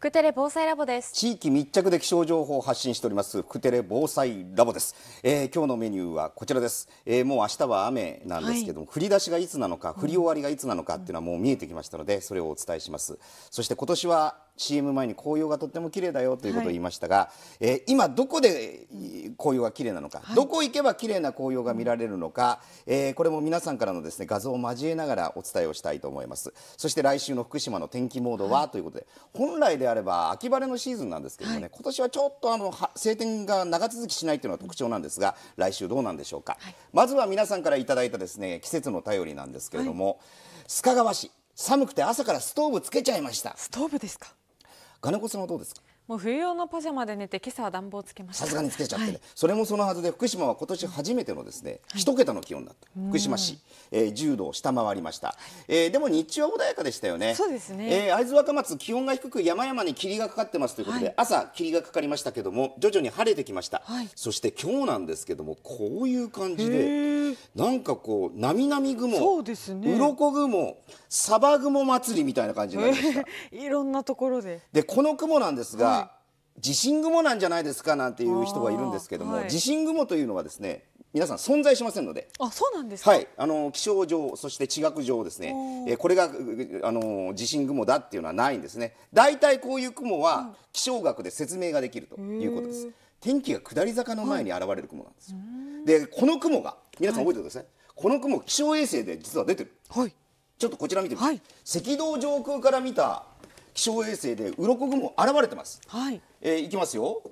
福テレ防災ラボです地域密着で気象情報を発信しております福テレ防災ラボです、えー、今日のメニューはこちらです、えー、もう明日は雨なんですけども、はい、降り出しがいつなのか降り終わりがいつなのかっていうのはもう見えてきましたのでそれをお伝えしますそして今年は CM 前に紅葉がとっても綺麗だよということを言いましたが、はい、えー、今どこで紅葉が綺麗なのか、はい、どこ行けば綺麗な紅葉が見られるのか、えー、これも皆さんからのですね画像を交えながらお伝えをしたいと思いますそして来週の福島の天気モードは、はい、ということで本来であれば秋晴れのシーズンなんですけどもね、今年はちょっとあの晴天が長続きしないというのが特徴なんですが来週どうなんでしょうか、まずは皆さんからいただいたですね季節の便りなんですけれども、須賀川市寒くて朝からストーブつけちゃいましたストーブですか金子さんはどうですかもう冬用のパジャマで寝て今朝は暖房つけましたさすがにつけちゃってね、はい、それもそのはずで福島は今年初めてのですね、一、はい、桁の気温だった福島市、えー、10度を下回りました、はい、えー、でも日中は穏やかでしたよねそうですね、えー、会津若松気温が低く山々に霧がかかってますということで、はい、朝霧がかかりましたけども徐々に晴れてきました、そして今日なんですけどもこういう感じでなんかこう、なみなみ雲、そうですね、鱗雲、サバ雲祭りみたいな感じになりました。えー、いろんなところで。で、この雲なんですが、はい、地震雲なんじゃないですかなんていう人がいるんですけども、はい、地震雲というのはですね、皆さん存在しませんので、あ、そうなんですか。はい、あの気象上そして地学上ですね、えー、これがあの地震雲だっていうのはないんですね。大体こういう雲は気象学で説明ができるということです。天気が下り坂の前に現れる雲なんですよ。で、この雲が皆さん覚えてください、はい、この雲気象衛星で実は出てる、はい、ちょっとこちら見てみはい、赤道上空から見た気象衛星で鱗雲現れてます、はいえー、いきますよ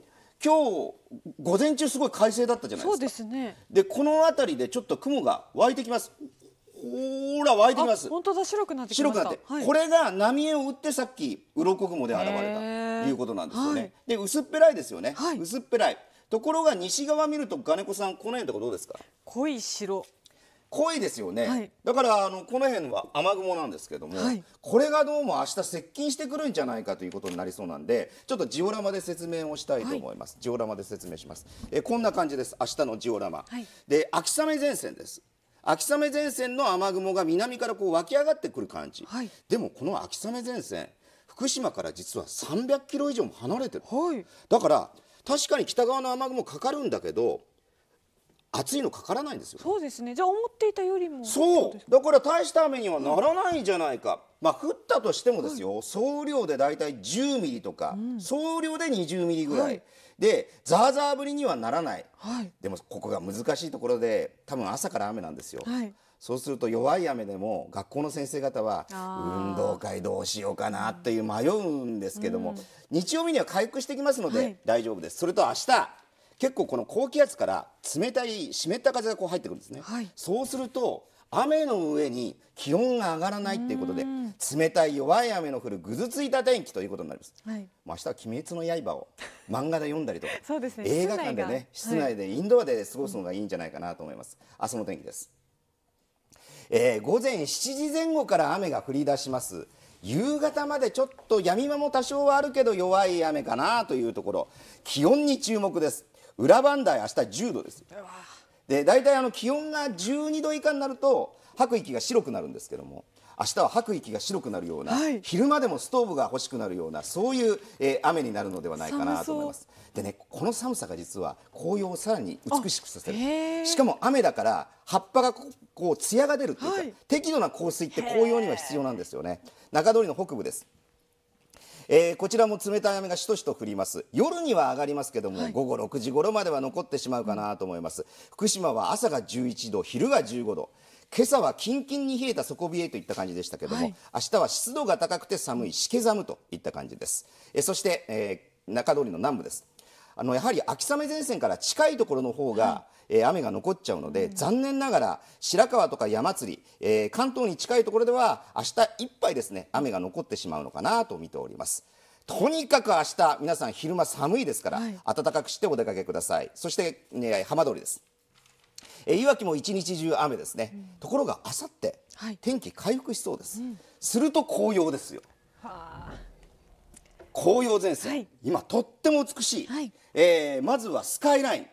今日午前中すごい快晴だったじゃないですかそうですねでこの辺りでちょっと雲が湧いてきますほら湧いてきます本当だ白くなって白くなって、はい、これが波を打ってさっき鱗雲で現れたということなんですよね、はい、で薄っぺらいですよね、はい、薄っぺらいところが西側見ると金子さんこの辺とかどうですか濃い白濃いですよね、はい、だからあのこの辺は雨雲なんですけども、はい、これがどうも明日接近してくるんじゃないかということになりそうなんでちょっとジオラマで説明をしたいと思います、はい、ジオラマで説明しますえこんな感じです明日のジオラマ、はい、で秋雨前線です秋雨前線の雨雲が南からこう湧き上がってくる感じ、はい、でもこの秋雨前線福島から実は300キロ以上も離れてる、はい、だから確かに北側の雨雲かかるんだけど暑いのかからないんですよ、そうですねじゃあ思っていたよりもそうだから大した雨にはならないんじゃないか、うん、まあ降ったとしてもですよ、はい、総量でだいたい10ミリとか、うん、総量で20ミリぐらい、はい、でザーザー降りにはならない、はい、でもここが難しいところで多分朝から雨なんですよ、はいそうすると弱い雨でも学校の先生方は運動会どうしようかなっていう迷うんですけども、日曜日には回復してきますので大丈夫です。はい、それと明日結構この高気圧から冷たい湿った風がこう入ってくるんですね。はい、そうすると雨の上に気温が上がらないっていうことで冷たい弱い雨の降るぐずついた天気ということになります、はい、明日は鬼滅の刃を 漫画で読んだりとかね、映画館でね室内でインドアで過ごすのがいいんじゃないかなと思います、明日の天気ですえー、午前7時前後から雨が降り出します夕方までちょっと闇間も多少はあるけど弱い雨かなというところ気温に注目です裏磐梯明日10度ですで大体あの気温が12度以下になると吐く息が白くなるんですけども明日は吐く息が白くなるような、はい、昼間でもストーブが欲しくなるようなそういう、えー、雨になるのではないかなと思います。でねこの寒さが実は紅葉をさらに美しくさせるしかも雨だから葉っぱがこう艶が出るっていうか、はい、適度な降水って紅葉には必要なんですよね中通りの北部ですえー、こちらも冷たい雨がしとしと降ります夜には上がりますけども、はい、午後6時頃までは残ってしまうかなと思います福島は朝が11度昼が15度今朝はキンキンに冷えた底冷えといった感じでしたけども、はい、明日は湿度が高くて寒いしけ寒といった感じです。えそして、えー、中通りの南部です。あのやはり秋雨前線から近いところの方が、はい、え雨が残っちゃうので、うん、残念ながら白川とか山釣り、えー、関東に近いところでは明日いっぱいですね雨が残ってしまうのかなと見ております。とにかく明日皆さん昼間寒いですから、はい、暖かくしてお出かけください。そして、ね、浜通りです。えいわきも一日中雨ですね、うん、ところがあさって天気回復しそうです、うん、すると紅葉ですよ紅葉前線、はい、今とっても美しい、はい、えー、まずはスカイライン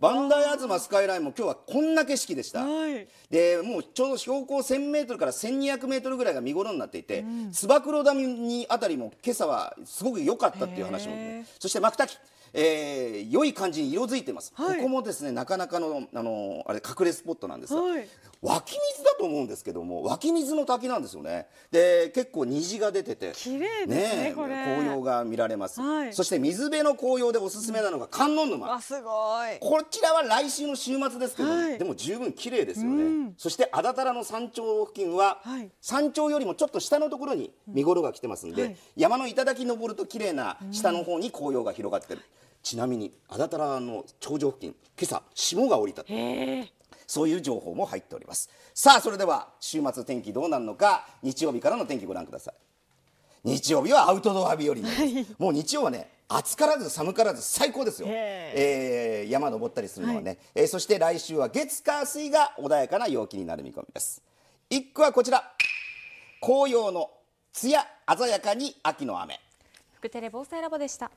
磐梯マスカイラインも今日はこんな景色でした、はい、でもうちょうど標高1 0 0 0ルから1 2 0 0ルぐらいが見頃になっていて、うん、つば九郎ダミにあたりも今朝はすごく良かったっていう話も、ね、そしてタキえー、良い感じに色づいてます、はい、ここもですねなかなかのあのあれ隠れスポットなんですが、はい、湧き水だと思うんですけども湧き水の滝なんですよねで結構虹が出てて綺麗ですね、ね、紅葉が見られます、はい、そして水辺の紅葉でおすすめなのが観音沼、うん、すごいこちらは来週の週末ですけど、でも十分綺麗ですよね、うん、そして安達太良の山頂付近は、山頂よりもちょっと下のところに見頃が来てますんで、山の頂登ると綺麗な下の方に紅葉が広がってる、ちなみに安達太良の頂上付近今朝霜が降りたそういう情報も入っておりますさあそれでは週末天気どうなるのか日曜日からの天気ご覧ください日曜日はアウトドア日和はい、もう日曜はね暑からず寒からず最高ですよ、えー、山登ったりするのはね、はい、えー、そして来週は月火水が穏やかな陽気になる見込みです一句はこちら紅葉の艶鮮やかに秋の雨福テレ防災ラボでした